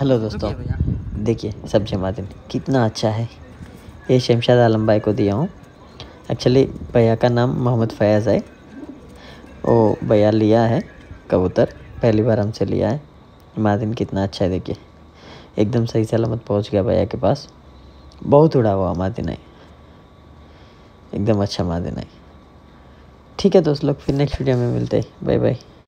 hello दोस्तों देखिए सब जमातिन कितना अच्छा है ये शमशाद आलम भाई को दिया हूँ एक्चुअली भैया का नाम मोहम्मद फयाज़ है वो भैया लिया है कबूतर पहली बार हमसे लिया है दिन कितना अच्छा है देखिए एकदम सही सलामत पहुँच गया भैया के पास बहुत उड़ा हुआ दिन है एकदम अच्छा मादिन है ठीक है दोस्त लोग फिर नेक्स्ट वीडियो में मिलते हैं बाय बाय